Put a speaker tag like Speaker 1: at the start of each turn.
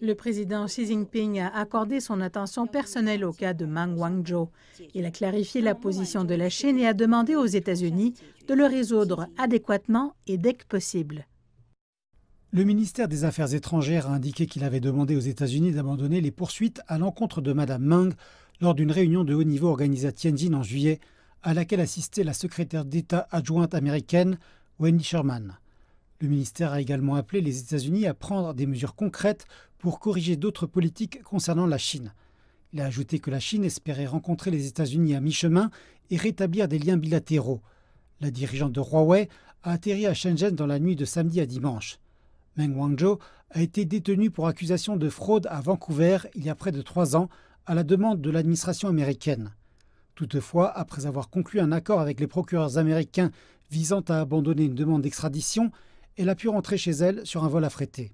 Speaker 1: Le président Xi Jinping a accordé son attention personnelle au cas de Meng Wangzhou. Il a clarifié la position de la Chine et a demandé aux États-Unis de le résoudre adéquatement et dès que possible.
Speaker 2: Le ministère des Affaires étrangères a indiqué qu'il avait demandé aux États-Unis d'abandonner les poursuites à l'encontre de Mme Meng lors d'une réunion de haut niveau organisée à Tianjin en juillet, à laquelle assistait la secrétaire d'État adjointe américaine Wendy Sherman. Le ministère a également appelé les États-Unis à prendre des mesures concrètes pour corriger d'autres politiques concernant la Chine. Il a ajouté que la Chine espérait rencontrer les États-Unis à mi-chemin et rétablir des liens bilatéraux. La dirigeante de Huawei a atterri à Shenzhen dans la nuit de samedi à dimanche. Meng Wanzhou a été détenu pour accusation de fraude à Vancouver il y a près de trois ans à la demande de l'administration américaine. Toutefois, après avoir conclu un accord avec les procureurs américains visant à abandonner une demande d'extradition, elle a pu rentrer chez elle sur un vol affrété.